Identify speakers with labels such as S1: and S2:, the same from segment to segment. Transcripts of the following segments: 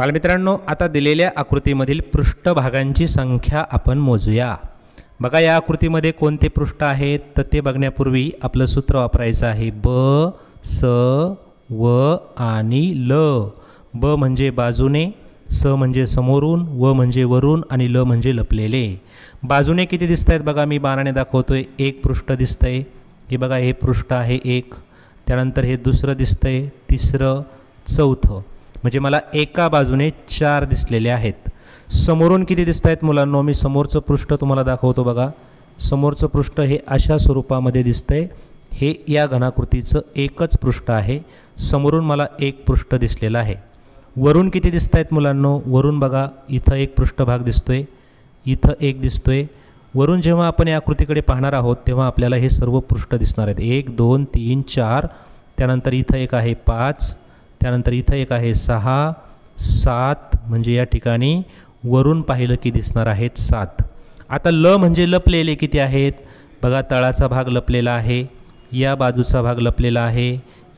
S1: बालमित्रांनो आता दिलेल्या आकृतीमधील पृष्ठभागांची संख्या आपण मोजूया बघा या आकृतीमध्ये कोणते पृष्ठ आहेत तर ते बघण्यापूर्वी आपलं सूत्र वापरायचं आहे ब स व आणि ल ब म्हणजे बाजूने स म्हणजे समोरून व म्हणजे वरून आणि ल म्हणजे लपलेले बाजूने किती दिसत आहेत बघा मी बाणाने दाखवतो आहे एक पृष्ठ दिसतं आहे हे बघा हे पृष्ठ आहे एक त्यानंतर हे दुसरं दिसतं आहे तिसरं चौथं म्हणजे मला एका बाजूने चार दिसलेले आहेत समोरून किती दिसत आहेत मुलांनो मी समोरचं पृष्ठ तुम्हाला दाखवतो बघा समोरचं पृष्ठ हे अशा स्वरूपामध्ये दिसतंय हे या घनाकृतीचं एकच पृष्ठ आहे समोरून मला एक पृष्ठ दिसलेलं आहे वरून किती दिसत आहेत मुलांनो वरून बघा इथं एक पृष्ठभाग दिसतोय इथं एक दिसतोय वरून जेव्हा आपण या आकृतीकडे पाहणार आहोत तेव्हा आपल्याला हे सर्व पृष्ठ दिसणार आहेत एक दोन तीन चार त्यानंतर इथं एक आहे पाच त्यानंतर इथं एक आहे सहा सात म्हणजे या ठिकाणी वरून पाहिलं की दिसणार आहेत सात आता ल म्हणजे लपलेले किती आहेत बघा तळाचा भाग लपलेला आहे या बाजूचा भाग लपलेला आहे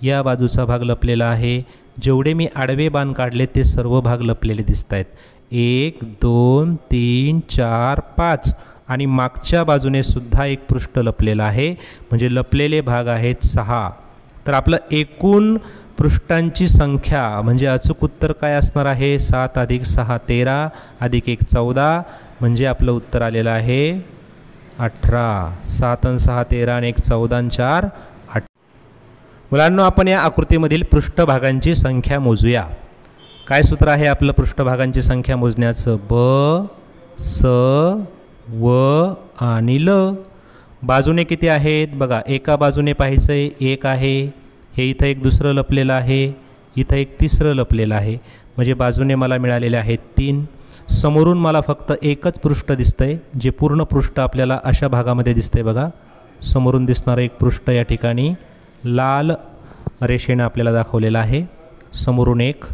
S1: या बाजूचा भाग लपलेला आहे जेवढे मी आडवे बाण काढले ते सर्व भाग लपलेले दिसत आहेत एक दोन तीन चार पाच आणि मागच्या बाजूने सुद्धा एक पृष्ठ लपलेला आहे म्हणजे लपलेले भाग आहेत सहा तर आपलं एकूण पृष्ठांची संख्या म्हणजे अचूक उत्तर काय असणार आहे सात अधिक सहा तेरा अधिक एक चौदा म्हणजे आपलं उत्तर आलेलं आहे अठरा सात आणि सहा तेरा आणि एक चौदा चार आठ मुलांना आपण या आकृतीमधील पृष्ठभागांची संख्या मोजूया काय सूत्र आहे आपलं पृष्ठभागांची संख्या मोजण्याचं ब स व आणि ल बाजूने किती आहेत बघा एका बाजूने पाहायचं एक आहे हे इथं एक दुसरं लपलेलं आहे इथं एक तिसरं लपलेलं आहे म्हणजे बाजूने मला मिळालेले आहेत तीन समोरून मला फक्त एकच पृष्ठ दिसतं आहे जे पूर्ण पृष्ठ आपल्याला अशा भागामध्ये दिसतं आहे बघा समोरून दिसणारं एक पृष्ठ या ठिकाणी लाल रेषेनं आपल्याला दाखवलेलं आहे समोरून एक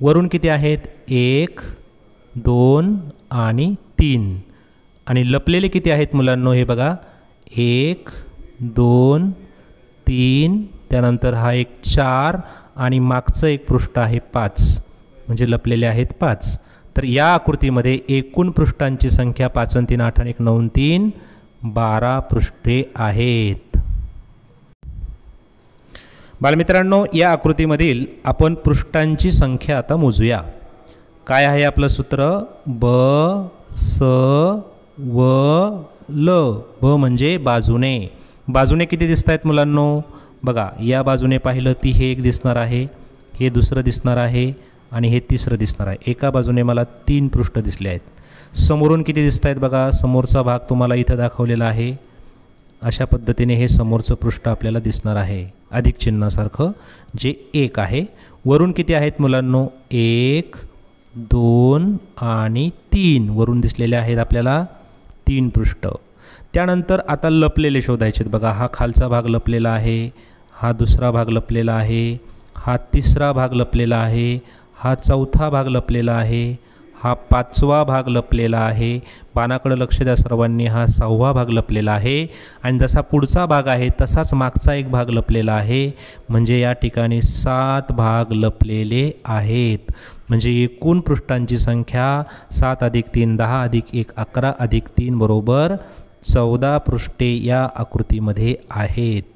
S1: वरून किती आहेत एक दोन आणि तीन आणि लपलेले किती आहेत मुलांनो हे बघा एक दोन तीन त्यानंतर हा एक चार आणि मागचं एक पृष्ठ आहे पाच म्हणजे लपलेले आहेत पाच तर या आकृतीमध्ये एकूण पृष्ठांची संख्या पाच तीन आठ आणि एक नऊ तीन बारा पृष्ठे आहेत बालमित्रांनो या आकृतीमधील आपण पृष्ठांची संख्या आता मोजूया काय आहे आपलं सूत्र ब स व ल ब म्हणजे बाजूने बाजूने किती दिसत आहेत मुलांनो बघा या बाजूने पाहिलं ती हे एक दिसणार आहे हे दुसरं दिसणार आहे आणि हे तिसरं दिसणार आहे एका बाजूने मला तीन पृष्ठ दिसले आहेत समोरून किती दिसत आहेत बघा समोरचा भाग तुम्हाला इथं दाखवलेला आहे अशा पद्धतीने हे समोरचं पृष्ठ आपल्याला दिसणार आहे अधिक चिन्हासारखं जे एक आहे वरून किती आहेत मुलांनो एक दोन आणि तीन वरून दिसलेले आहेत आपल्याला तीन पृष्ठ त्यानंतर आता लपलेले शोधायचे बघा हा खालचा भाग लपलेला आहे हा दुसरा भाग लपलेला आहे हा तिसरा भाग लपलेला आहे हा चौथा भाग लपलेला आहे हा पाचवा भाग लपलेला आहे पानाकडं लक्ष द्या सर्वांनी हा सहावा भाग लपलेला आहे आणि जसा पुढचा भाग आहे तसाच मागचा एक भाग लपलेला आहे म्हणजे या ठिकाणी सात भाग लपलेले आहेत म्हणजे एकूण पृष्ठांची संख्या सात अधिक तीन दहा अधिक एक अकरा अधिक तीन बरोबर चौदा पृष्ठे या आकृतीमध्ये आहेत